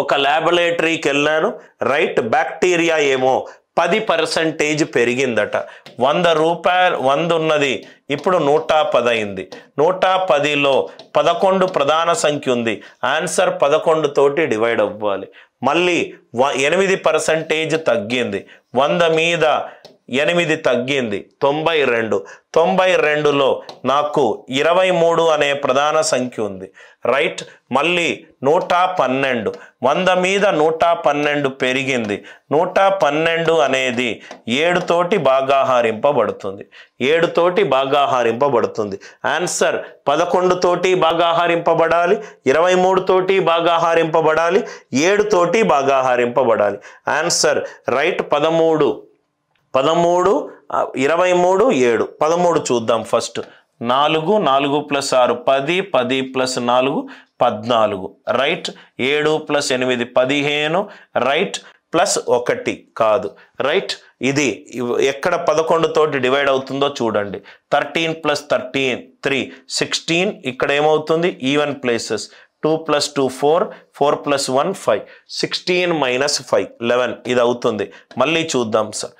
ఒక ల్యాబొరేటరీకి వెళ్ళాను right bacteria ఏమో పది పర్సంటేజ్ పెరిగిందట వంద రూపాయలు వంద ఉన్నది ఇప్పుడు నూట పది అయింది నూట పదిలో పదకొండు ప్రధాన సంఖ్య ఉంది ఆన్సర్ తోటి డివైడ్ అవ్వాలి మళ్ళీ ఎనిమిది పర్సంటేజ్ తగ్గింది వంద మీద ఎనిమిది తగ్గింది తొంభై రెండు తొంభై రెండులో నాకు ఇరవై మూడు అనే ప్రధాన సంఖ్య ఉంది రైట్ మళ్ళీ నూట పన్నెండు వంద మీద నూట పన్నెండు పెరిగింది నూట పన్నెండు అనేది ఏడుతోటి భాగాహారింపబడుతుంది ఏడుతోటి భాగాహారింపబడుతుంది ఆన్సర్ పదకొండుతోటి భాగాహారింపబడాలి ఇరవై మూడుతోటి భాగాహారింపబడాలి ఏడుతోటి భాగాహారింపబడాలి ఆన్సర్ రైట్ పదమూడు పదమూడు ఇరవై మూడు ఏడు పదమూడు చూద్దాం ఫస్ట్ నాలుగు నాలుగు ప్లస్ ఆరు పది పది ప్లస్ నాలుగు పద్నాలుగు రైట్ ఏడు ప్లస్ ఎనిమిది పదిహేను రైట్ ప్లస్ ఒకటి కాదు రైట్ ఇది ఎక్కడ పదకొండుతోటి డివైడ్ అవుతుందో చూడండి thirteen plus thirteen three sixteen ఇక్కడ ఏమవుతుంది even places two plus two four four plus one five sixteen minus five eleven ఇది అవుతుంది మళ్ళీ చూద్దాం sir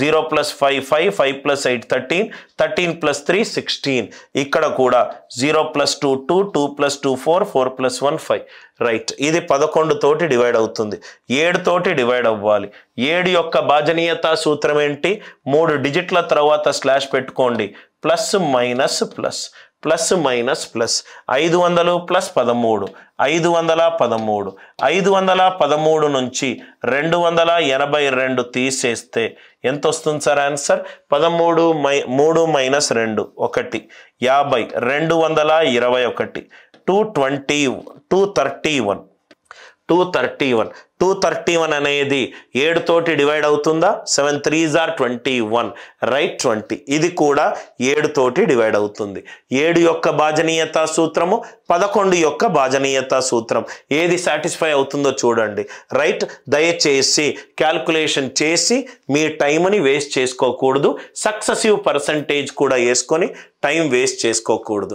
zero plus five five five plus eight thirteen thirteen plus three sixteen ఇక్కడ కూడా zero plus two two two plus two four four plus one five right ఇది పదకొండు తోటి divide అవుతుంది ఏడు తోటి డివైడ్ అవ్వాలి ఏడు యొక్క భాజనీయత సూత్రం ఏంటి మూడు డిజిట్ల తర్వాత స్లాష్ పెట్టుకోండి plus minus plus plus minus plus ఐదు వందలు ప్లస్ పదమూడు ఐదు వందల పదమూడు ఐదు వందల పదమూడు నుంచి రెండు వందల ఎనభై రెండు తీసేస్తే ఎంత వస్తుంది సార్ ఆన్సర్ పదమూడు మై మూడు మైనస్ రెండు ఒకటి యాభై రెండు వందల ఇరవై ఒకటి two twenty two thirty one two thirty one two thirty one అనేది ఏడుతోటి డివైడ్ అవుతుందా seven threes are twenty one right twenty ఇది కూడా ఏడుతోటి డివైడ్ అవుతుంది ఏడు యొక్క భాజనీయత సూత్రము పదకొండు యొక్క భాజనీయత సూత్రం ఏది సాటిస్ఫై అవుతుందో చూడండి రైట్ దయచేసి క్యాల్కులేషన్ చేసి మీ టైంని వేస్ట్ చేసుకోకూడదు సక్సెసివ్ పర్సంటేజ్ కూడా వేసుకొని టైం వేస్ట్ చేసుకోకూడదు